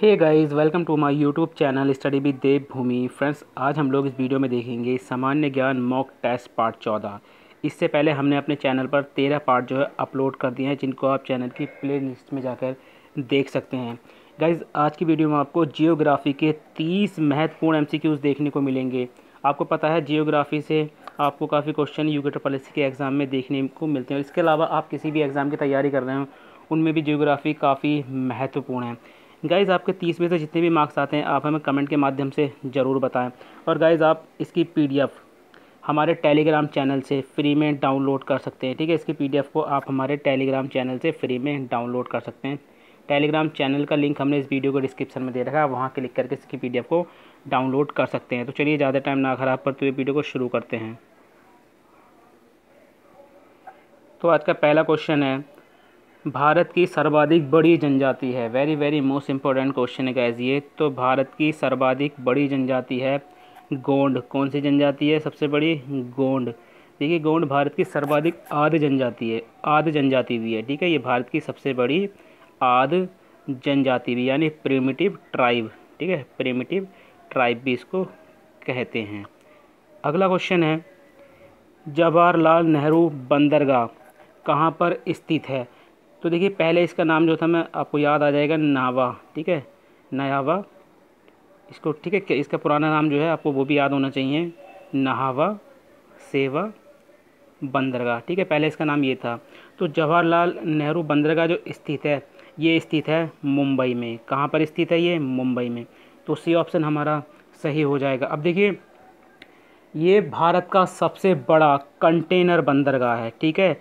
hey guys welcome to my YouTube channel study with Dev Bhoomi friends आज हम लोग इस वीडियो में देखेंगे सामान्य ज्ञान मॉक टेस्ट पार्ट चौदह इससे पहले हमने अपने चैनल पर तेरह पार्ट जो है अपलोड कर दिए हैं जिनको आप चैनल की प्ले लिस्ट में जाकर देख सकते हैं गाइज आज की वीडियो में आपको जियोग्राफी के तीस महत्वपूर्ण एम देखने को मिलेंगे आपको पता है जियोग्राफी से आपको काफ़ी क्वेश्चन यू पॉलिसी के एग्ज़ाम में देखने को मिलते हैं इसके अलावा आप किसी भी एग्ज़ाम की तैयारी कर रहे हो उनमें भी जियोग्राफी काफ़ी महत्वपूर्ण है गाइज़ आपके तीस में से जितने भी मार्क्स आते हैं आप हमें कमेंट के माध्यम से ज़रूर बताएं और गाइज़ आप इसकी पीडीएफ हमारे टेलीग्राम चैनल से फ्री में डाउनलोड कर सकते हैं ठीक है इसकी पीडीएफ को आप हमारे टेलीग्राम चैनल से फ्री में डाउनलोड कर सकते हैं टेलीग्राम चैनल का लिंक हमने इस वीडियो को डिस्क्रिप्शन में दे रखा है वहाँ क्लिक करके इसकी पी को डाउनलोड कर सकते हैं तो चलिए ज़्यादा टाइम ना ख़राब करते हुए वीडियो को शुरू करते हैं तो आज का पहला क्वेश्चन है भारत की सर्वाधिक बड़ी जनजाति है very very most important question है गैस ये तो भारत की सर्वाधिक बड़ी जनजाति है गोंड कौन सी जनजाति है सबसे बड़ी गोंड देखिए गोंड भारत की सर्वाधिक आद जनजाति है आद जनजाति भी है ठीक है ये भारत की सबसे बड़ी आद जनजाति भी यानी प्रिमिटिव ट्राइब ठीक है प्रिमिटिव ट्राइब भी इसको कहते हैं अगला क्वेश्चन है जवाहरलाल नेहरू बंदरगाह कहाँ पर स्थित है तो देखिए पहले इसका नाम जो था मैं आपको याद आ जाएगा नावा ठीक है नयावा इसको ठीक है इसका पुराना नाम जो है आपको वो भी याद होना चाहिए नहावा सेवा बंदरगाह ठीक है पहले इसका नाम ये था तो जवाहरलाल नेहरू बंदरगाह जो स्थित है ये स्थित है मुंबई में कहाँ पर स्थित है ये मुंबई में तो सी ऑप्शन हमारा सही हो जाएगा अब देखिए ये भारत का सबसे बड़ा कंटेनर बंदरगाह है ठीक है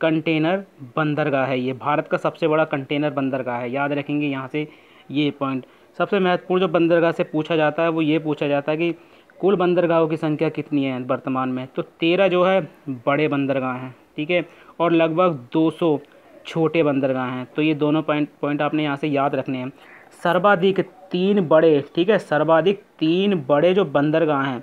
कंटेनर बंदरगाह है ये भारत का सबसे बड़ा कंटेनर बंदरगाह है याद रखेंगे यहाँ से ये पॉइंट सबसे महत्वपूर्ण जो बंदरगाह से पूछा जाता है वो ये पूछा जाता है कि कुल बंदरगाहों की संख्या कितनी है वर्तमान में तो तेरह जो है बड़े बंदरगाह हैं ठीक है और लगभग सौ छोटे बंदरगाह हैं तो ये दोनों पॉइंट पॉइंट आपने यहाँ से याद रखने हैं सर्वाधिक तीन बड़े ठीक है सर्वाधिक तीन बड़े जो बंदरगाह हैं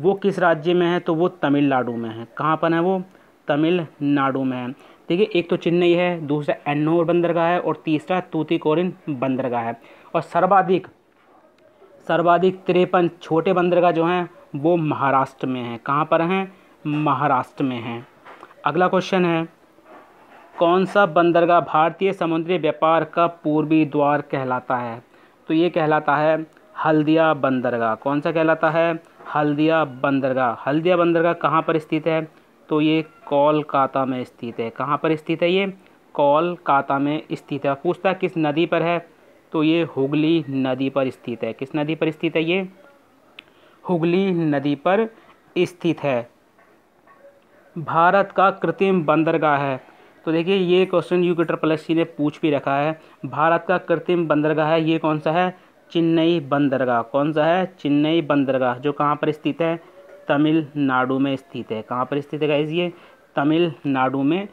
वो किस राज्य में है तो वो तमिलनाडु में है कहाँ पर है वो तमिलनाडु में है देखिए एक तो चेन्नई है दूसरा एन्नोर बंदरगाह है और तीसरा तूतीकोरिन बंदरगाह है और सर्वाधिक सर्वाधिक तिरपन छोटे बंदरगाह जो हैं वो महाराष्ट्र में हैं कहाँ पर हैं महाराष्ट्र में हैं अगला क्वेश्चन है कौन सा बंदरगाह भारतीय समुद्री व्यापार का पूर्वी द्वार कहलाता है तो ये कहलाता है हल्दिया बंदरगाह कौन सा कहलाता है हल्दिया बंदरगाह हल्दिया बंदरगाह कहाँ पर स्थित है तो ये कोलकाता में स्थित है कहाँ पर स्थित है ये कोलकाता में स्थित है पूछता किस नदी पर है तो ये हुगली नदी पर स्थित है किस नदी पर स्थित है ये हुगली नदी पर स्थित है भारत का कृत्रिम बंदरगाह है तो देखिए ये question U K plus C ने पूछ भी रखा है भारत का कृत्रिम बंदरगाह है ये कौन सा है चेन्नई बंदरगाह कौन सा है चेन्नई बंदरगाह जो कहाँ पर स्थित है तमिलनाडु में स्थित है कहाँ पर स्थित है गाइज ये तमिलनाडु में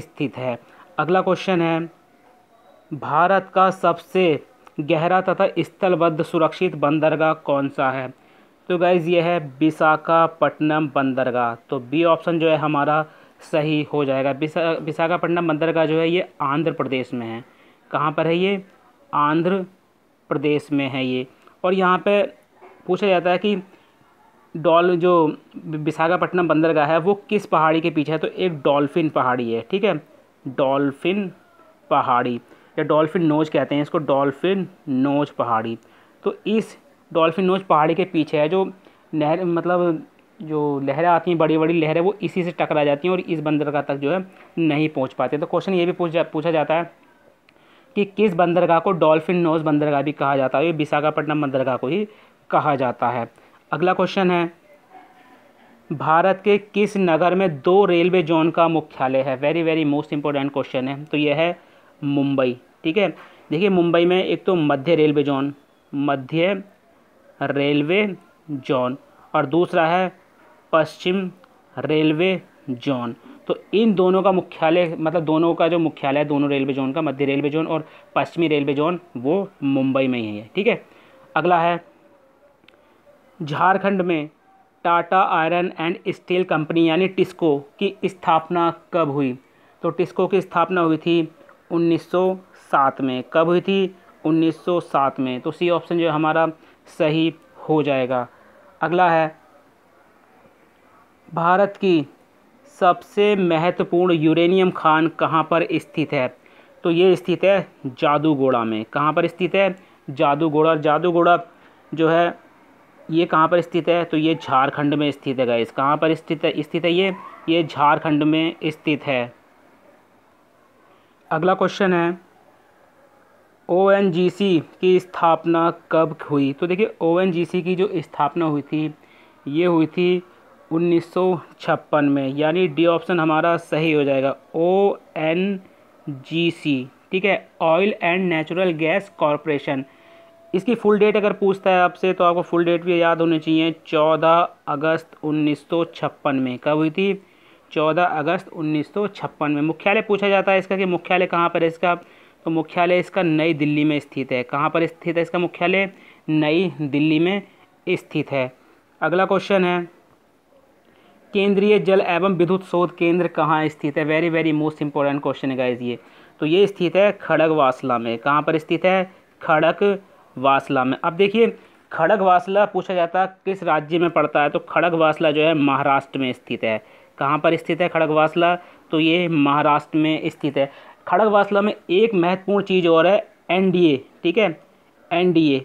स्थित है अगला क्वेश्चन है भारत का सबसे गहरा तथा स्थलबद्ध सुरक्षित बंदरगाह कौन सा है तो गाइज ये है विशाखापट्टनम बंदरगाह तो बी ऑप्शन जो है हमारा सही हो जाएगा विशाखापट्टनम बंदरगाह जो है ये आंध्र प्रदेश में है कहाँ पर है ये आंध्र प्रदेश में है ये और यहाँ पे पूछा जाता है कि डॉल जो विशाखापट्टनम बंदरगाह है वो किस पहाड़ी के पीछे है तो एक डॉल्फिन पहाड़ी है ठीक है डॉल्फिन पहाड़ी या डॉल्फिन नोज कहते हैं इसको डॉल्फिन नोज पहाड़ी तो इस डॉल्फिन नोज पहाड़ी के पीछे है जो नहर मतलब जो लहरें आती हैं बड़ी बड़ी लहरें वो इसी से टकरा जाती हैं और इस बंदरगाह तक जो है नहीं पहुँच पाते तो क्वेश्चन ये भी पूछ जा, पूछा जाता है कि किस बंदरगाह को डॉल्फिन नोज बंदरगाह भी कहा जाता है ये विशाखापट्टनम बंदरगाह को ही कहा जाता है अगला क्वेश्चन है भारत के किस नगर में दो रेलवे जोन का मुख्यालय है very very most important question है तो यह है मुंबई ठीक है देखिए मुंबई में एक तो मध्य रेलवे जोन मध्य रेलवे जोन और दूसरा है पश्चिम रेलवे जोन तो इन दोनों का मुख्यालय मतलब दोनों का जो मुख्यालय है दोनों रेलवे जोन का मध्य रेलवे जोन और पश्चिमी रेलवे जोन वो मुंबई में ही है ठीक है अगला है झारखंड में Tata iron and steel company यानी टिस्को की स्थापना कब हुई तो टिस्को की स्थापना हुई थी 1907 में कब हुई थी 1907 में तो सी ऑप्शन जो है हमारा सही हो जाएगा अगला है भारत की सबसे महत्वपूर्ण यूरेनियम खान कहाँ पर स्थित है तो ये स्थित है जादूगोड़ा में कहाँ पर स्थित है जादूगोड़ा जादूगोड़ा जो है ये कहाँ पर स्थित है तो ये झारखंड में स्थित है गाइस कहाँ पर स्थित है स्थित है ये ये झारखंड में स्थित है अगला क्वेश्चन है ओ की स्थापना कब हुई तो देखिए ओ की जो स्थापना हुई थी ये हुई थी 1956 में यानी डी ऑप्शन हमारा सही हो जाएगा ओ एन जी सी ठीक है oil and natural gas corporation इसकी फुल डेट अगर पूछता है आपसे तो आपको फुल डेट भी याद होनी चाहिए चौदह अगस्त उन्नीस में कब हुई थी चौदह अगस्त उन्नीस में मुख्यालय पूछा जाता है इसका कि मुख्यालय कहाँ पर है इसका तो मुख्यालय इसका नई दिल्ली में स्थित है कहाँ पर स्थित है इसका मुख्यालय नई दिल्ली में स्थित है अगला क्वेश्चन है केंद्रीय जल एवं विद्युत शोध केंद्र कहाँ स्थित है very very most important question है गाइज ये तो ये स्थित है खड़गवासला में कहाँ पर स्थित है खड़क वासला में अब देखिए खड़ग वासला पूछा जाता किस राज्य में पड़ता है तो खड़ग वासला जो है महाराष्ट्र में स्थित है कहाँ पर स्थित है खड़ग वासला तो ये महाराष्ट्र में स्थित है खड़ग वासला में एक महत्वपूर्ण चीज़ और है ए ठीक है ए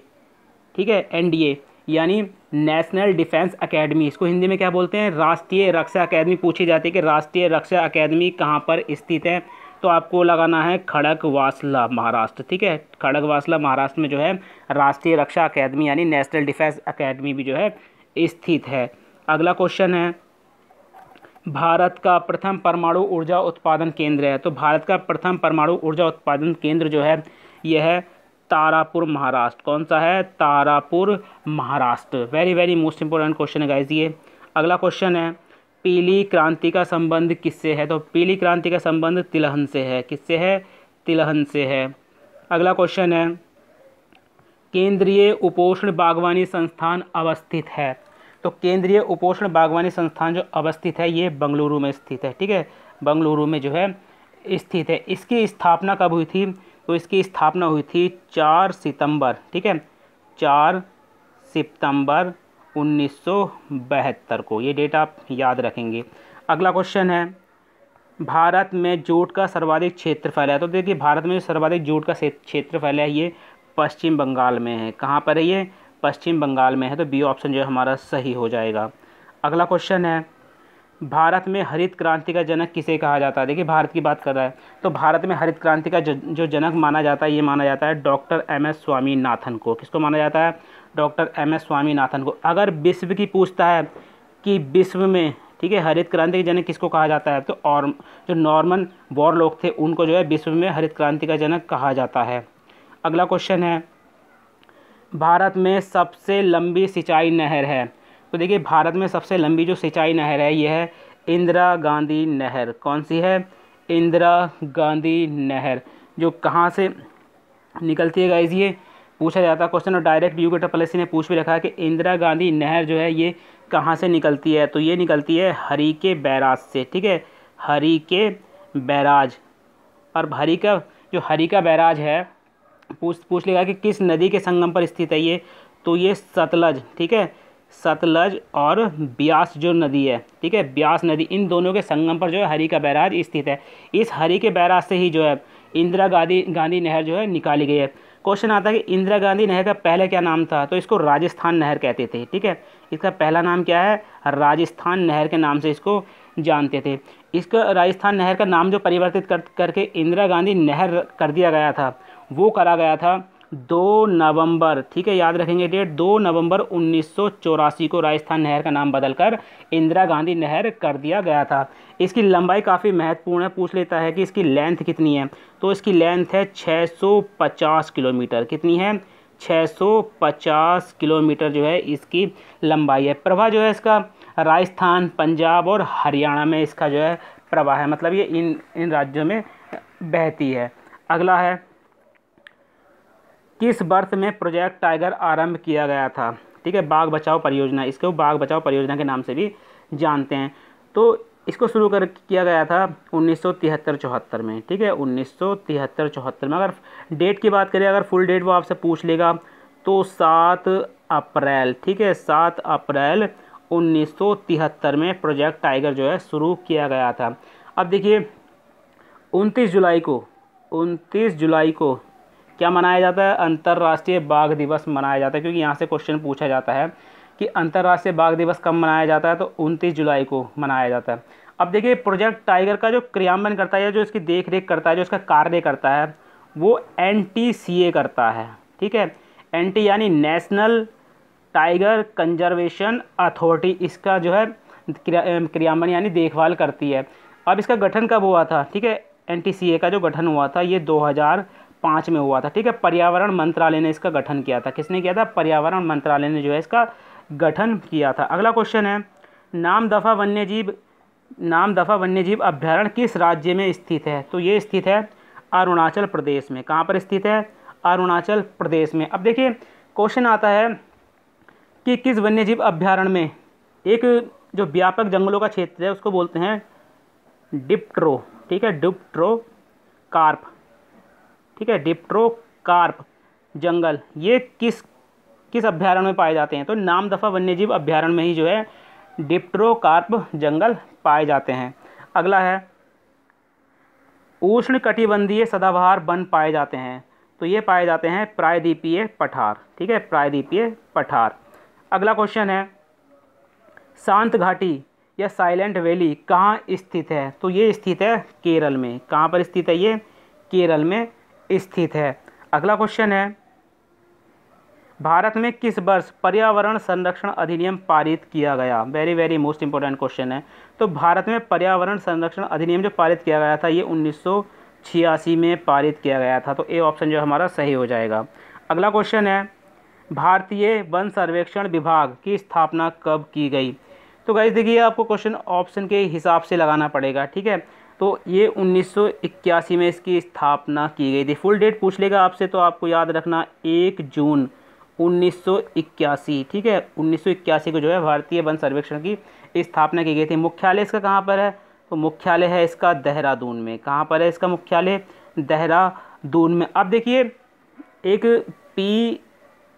ठीक है ए यानी नेशनल डिफेंस अकेडमी इसको हिंदी में क्या बोलते हैं राष्ट्रीय रक्षा अकेदमी पूछी जाती है कि राष्ट्रीय रक्षा अकेदमी कहाँ पर स्थित है तो आपको लगाना है खड़क वासला महाराष्ट्र ठीक है खड़क वासला महाराष्ट्र में जो है राष्ट्रीय रक्षा अकेदमी यानी नेशनल डिफेंस अकेडमी भी जो है स्थित है अगला क्वेश्चन है भारत का प्रथम परमाणु ऊर्जा उत्पादन केंद्र है तो भारत का प्रथम परमाणु ऊर्जा उत्पादन केंद्र जो है यह है तारापुर महाराष्ट्र कौन सा है Tarapur Maharashtra very very most important question है गाइज ये अगला क्वेश्चन है पीली क्रांति का संबंध किससे है तो पीली क्रांति का संबंध तिलहन से है किससे है तिलहन से है अगला क्वेश्चन है केंद्रीय उपोषण बागवानी संस्थान अवस्थित है तो केंद्रीय उपोषण बागवानी संस्थान जो अवस्थित है ये बंगलुरु में स्थित है ठीक है बंगलुरु में जो है स्थित है इसकी स्थापना कब हुई थी तो इसकी स्थापना हुई थी चार सितंबर ठीक है चार सितंबर उन्नीस को ये डेट आप याद रखेंगे अगला क्वेश्चन है भारत में जूट का सर्वाधिक फैला है तो देखिए भारत में सर्वाधिक जूट का क्षेत्र फैला है ये पश्चिम बंगाल में है कहाँ पर है ये पश्चिम बंगाल में है तो बी ऑप्शन जो है हमारा सही हो जाएगा अगला क्वेश्चन है भारत में हरित क्रांति का जनक किसे कहा जाता है देखिए भारत की बात कर रहा है तो भारत में हरित क्रांति का जो जनक माना जाता है ये माना जाता है डॉक्टर एम एस स्वामीनाथन को किसको माना जाता है डॉक्टर एम एस स्वामीनाथन को अगर विश्व की पूछता है कि विश्व में ठीक है हरित क्रांति का जनक किसको कहा जाता है तो और जो नॉर्मन वॉर लोग थे उनको जो है विश्व में हरित क्रांति का जनक कहा जाता है अगला क्वेश्चन है भारत में सबसे लंबी सिंचाई नहर है तो देखिए भारत में सबसे लंबी जो सिंचाई नहर है यह है इंदिरा गांधी नहर कौन सी है इंदिरा गांधी नहर जो कहाँ से निकलती है गाइज ये पूछा जाता क्वेश्चन और डायरेक्ट यू के ट्रिपल ने पूछ भी रखा है कि इंदिरा गांधी नहर जो है ये कहाँ से निकलती है तो ये निकलती है हरी के बैराज से ठीक है हरी के बैराज और हरी का जो हरी का बैराज है पूछ पूछ लेगा कि किस नदी के संगम पर स्थित है ये तो ये सतलज ठीक है सतलज और ब्यास जो नदी है ठीक है ब्यास नदी इन दोनों के संगम पर जो है हरी का बैराज स्थित है इस हरी के बैराज से ही जो है इंदिरा गांधी गांधी नहर जो है निकाली गई है क्वेश्चन आता है कि इंदिरा गांधी नहर का पहले क्या नाम था तो इसको राजस्थान नहर कहते थे ठीक है इसका पहला नाम क्या है राजस्थान नहर के नाम से इसको जानते थे इसका राजस्थान नहर का नाम जो परिवर्तित कर करके इंदिरा गांधी नहर कर दिया गया था वो करा गया था दो नवंबर ठीक है याद रखेंगे डेट दो नवंबर उन्नीस को राजस्थान नहर का नाम बदलकर इंदिरा गांधी नहर कर दिया गया था इसकी लंबाई काफ़ी महत्वपूर्ण है पूछ लेता है कि इसकी लेंथ कितनी है तो इसकी लेंथ है 650 किलोमीटर कितनी है 650 किलोमीटर जो है इसकी लंबाई है प्रभा जो है इसका राजस्थान पंजाब और हरियाणा में इसका जो है प्रवाह है मतलब ये इन इन राज्यों में बहती है अगला है किस वर्ष में प्रोजेक्ट टाइगर आरंभ किया गया था ठीक है बाघ बचाओ परियोजना इसको बाघ बचाओ परियोजना के नाम से भी जानते हैं तो इसको शुरू कर किया गया था उन्नीस सौ में ठीक है उन्नीस सौ में अगर डेट की बात करें अगर फुल डेट वो आपसे पूछ लेगा तो सात अप्रैल ठीक है सात अप्रैल 1973 में प्रोजेक्ट टाइगर जो है शुरू किया गया था अब देखिए 29 जुलाई को 29 जुलाई को क्या मनाया जाता है अंतर्राष्ट्रीय बाघ दिवस मनाया जाता है क्योंकि यहाँ से क्वेश्चन पूछा जाता है कि अंतर्राष्ट्रीय बाघ दिवस कब मनाया जाता है तो उनतीस जुलाई को मनाया जाता है अब देखिए प्रोजेक्ट टाइगर का जो क्रियान्वयन करता है जो इसकी देख रेख करता है जो इसका कार्य करता है वो एन करता है ठीक है एन यानी नेशनल टाइगर कंजर्वेशन अथॉरिटी इसका जो है क्रियान्वयन यानी देखभाल करती है अब इसका गठन कब हुआ था ठीक है एन का जो गठन हुआ था ये 2000 पाँच में हुआ था ठीक है पर्यावरण मंत्रालय ने इसका गठन किया था किसने किया था पर्यावरण मंत्रालय ने जो है इसका गठन किया था अगला क्वेश्चन है नाम दफ़ा वन्यजीव नाम दफ़ा वन्यजीव अभ्यारण्य किस राज्य में स्थित है तो ये स्थित है अरुणाचल प्रदेश में कहाँ पर स्थित है अरुणाचल प्रदेश में अब देखिए क्वेश्चन आता है कि किस वन्यजीव अभ्यारण्य में एक जो व्यापक जंगलों का क्षेत्र है उसको बोलते हैं डिप्ट्रो ठीक है डिप्ट्रो कार्प ठीक है डिप्ट्रोकार्प जंगल ये किस किस अभ्यारण्य में पाए जाते हैं तो नाम दफ़ा वन्यजीव अभ्यारण्य में ही जो है डिप्ट्रोकार्प जंगल पाए जाते हैं अगला है उष्ण कटिबंधीय सदाबहार वन पाए जाते हैं तो ये पाए जाते हैं प्रायद्वीपीय पठार ठीक है प्रायद्वीपीय पठार अगला क्वेश्चन है शांत घाटी या साइलेंट वैली कहाँ स्थित है तो ये स्थित है केरल में कहाँ पर स्थित है ये केरल में स्थित है अगला क्वेश्चन है भारत में किस वर्ष पर्यावरण संरक्षण अधिनियम पारित किया गया very very most important question है तो भारत में पर्यावरण संरक्षण अधिनियम जो पारित किया गया था ये उन्नीस में पारित किया गया था तो ए ऑप्शन जो हमारा सही हो जाएगा अगला क्वेश्चन है भारतीय वन सर्वेक्षण विभाग की स्थापना कब की गई तो गाइज देखिए आपको क्वेश्चन ऑप्शन के हिसाब से लगाना पड़ेगा ठीक है तो ये 1981 में इसकी स्थापना की गई थी फुल डेट पूछ लेगा आपसे तो आपको याद रखना एक जून 1981 ठीक है 1981 को जो है भारतीय वन सर्वेक्षण की स्थापना की गई थी मुख्यालय इसका कहाँ पर है तो मुख्यालय है इसका देहरादून में कहाँ पर है इसका मुख्यालय देहरादून में अब देखिए एक पी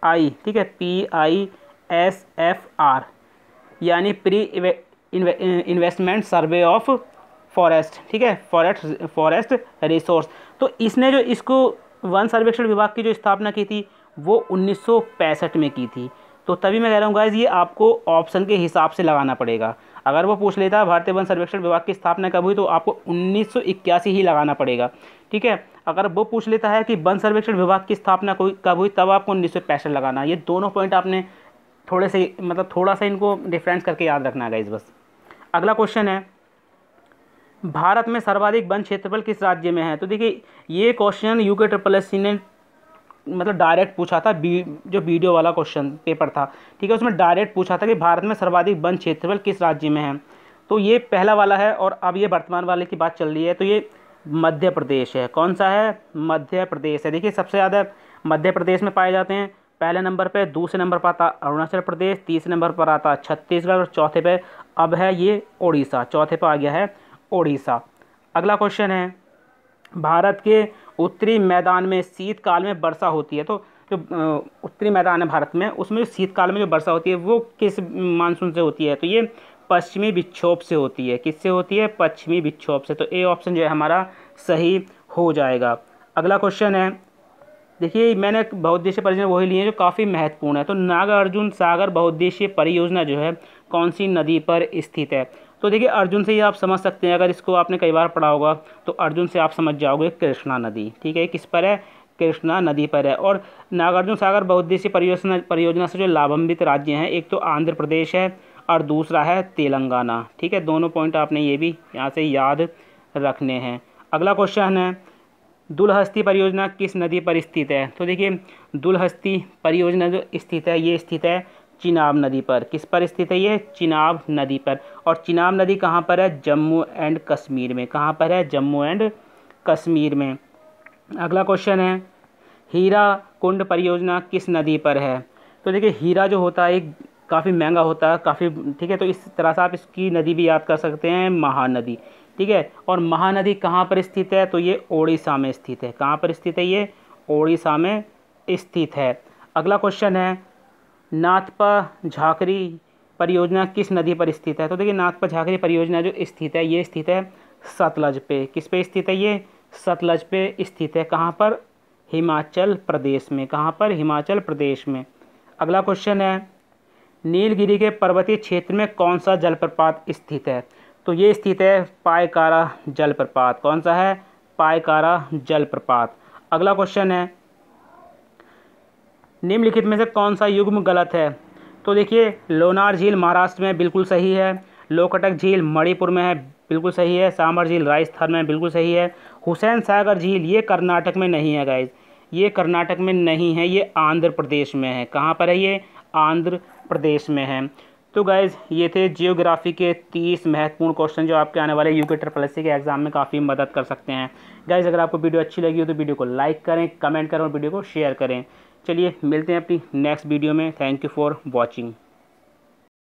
आई ठीक है P I S F R यानी pre investment survey of forest ठीक है फॉरेस्ट फॉरेस्ट रिसोर्स तो इसने जो इसको वन सर्वेक्षण विभाग की जो स्थापना की थी वो उन्नीस में की थी तो तभी मैं कह रहा हूँ गाइज ये आपको ऑप्शन के हिसाब से लगाना पड़ेगा अगर वो पूछ लेता भारतीय वन सर्वेक्षण विभाग की स्थापना कब हुई तो आपको उन्नीस ही लगाना पड़ेगा ठीक है अगर वो पूछ लेता है कि वन सर्वेक्षण विभाग की स्थापना कब हुई तब आपको उन्नीस लगाना ये दोनों पॉइंट आपने थोड़े से मतलब थोड़ा सा इनको डिफ्रेंस करके याद रखना है गाइज बस अगला क्वेश्चन है भारत में सर्वाधिक वन क्षेत्रफल किस राज्य में है तो देखिए ये question U K triple S C ने मतलब डायरेक्ट पूछा था बी जो वीडियो वाला क्वेश्चन पेपर था ठीक है उसमें डायरेक्ट पूछा था कि भारत में सर्वाधिक वन क्षेत्रफल किस राज्य में है तो ये पहला वाला है और अब ये वर्तमान वाले की बात चल रही है तो ये मध्य प्रदेश है कौन सा है मध्य प्रदेश है देखिए सबसे ज़्यादा मध्य प्रदेश में पाए जाते हैं पहले नंबर पर दूसरे नंबर पर आता अरुणाचल प्रदेश तीसरे नंबर पर आता छत्तीसगढ़ और चौथे पर अब है ये उड़ीसा चौथे पर आ गया है ओडिशा अगला क्वेश्चन है भारत के उत्तरी मैदान में शीतकाल में वर्षा होती है तो जो उत्तरी मैदान है भारत में उसमें जो शीतकाल में जो वर्षा होती है वो किस मानसून से होती है तो ये पश्चिमी विक्षोभ से होती है किससे होती है पश्चिमी विक्षोभ से तो ए ऑप्शन जो है हमारा सही हो जाएगा अगला क्वेश्चन है देखिए मैंने बहुद्देशीय परियोजना वही ली है जो काफ़ी महत्वपूर्ण है तो नागार्जुन सागर बहुद्देशीय परियोजना जो है कौन सी नदी पर स्थित है तो देखिए अर्जुन से ही आप समझ सकते हैं अगर इसको आपने कई बार पढ़ा होगा तो अर्जुन से आप समझ जाओगे कृष्णा नदी ठीक है किस पर है कृष्णा नदी पर है और नागार्जुन सागर बहुद्देशीय परियोजना परियोजना से जो लाभान्वित राज्य हैं एक तो आंध्र प्रदेश है और दूसरा है तेलंगाना ठीक है दोनों पॉइंट आपने ये भी यहाँ से याद रखने हैं अगला क्वेश्चन है दुलहस्ती परियोजना किस नदी पर स्थित है तो देखिए दुलहस्ती परियोजना जो स्थित है ये स्थित है चिनाब नदी पर किस पर स्थित है ये चिनाब नदी पर और चिनाब नदी कहाँ पर है जम्मू एंड कश्मीर में कहाँ पर है जम्मू एंड कश्मीर में अगला क्वेश्चन है हीरा कुंड परियोजना किस नदी पर है तो देखिए हीरा जो होता है काफ़ी महंगा होता है काफ़ी ठीक है तो इस तरह से आप इसकी नदी भी याद कर सकते हैं महानदी ठीक है और महानदी कहाँ पर स्थित है तो ये ओडिशा में स्थित है कहाँ पर स्थित है ये ओडिशा में स्थित है अगला क्वेश्चन है नाथपा झाकरी परियोजना किस नदी पर स्थित है तो देखिए नाथपा झाकरी परियोजना जो स्थित है ये स्थित है सतलज पे किस पे स्थित है ये सतलज पे स्थित है कहाँ पर हिमाचल प्रदेश में कहाँ पर हिमाचल प्रदेश में अगला क्वेश्चन है नीलगिरी के पर्वतीय क्षेत्र में कौन सा जलप्रपात स्थित है तो ये स्थित है पायकारा जलप्रपात कौन सा है पायकारा जलप्रपात अगला क्वेश्चन है निम्नलिखित में से कौन सा युग्म गलत है तो देखिए लोनार झील महाराष्ट्र में बिल्कुल सही है लोकटक झील मणिपुर में है बिल्कुल सही है सांबर झील राजस्थान में बिल्कुल सही है हुसैन सागर झील ये कर्नाटक में नहीं है गाइज ये कर्नाटक में नहीं है ये आंध्र प्रदेश में है कहाँ पर है ये आंध्र प्रदेश में है तो गाइज़ ये थे जियोग्राफी के तीस महत्वपूर्ण क्वेश्चन जो आपके आने वाले यू के ट्रिपल एस के एग्ज़ाम में काफ़ी मदद कर सकते हैं गाइज़ अगर आपको वीडियो अच्छी लगी हो तो वीडियो को लाइक करें कमेंट करें और वीडियो को शेयर करें चलिए मिलते हैं अपनी नेक्स्ट वीडियो में थैंक यू फॉर वॉचिंग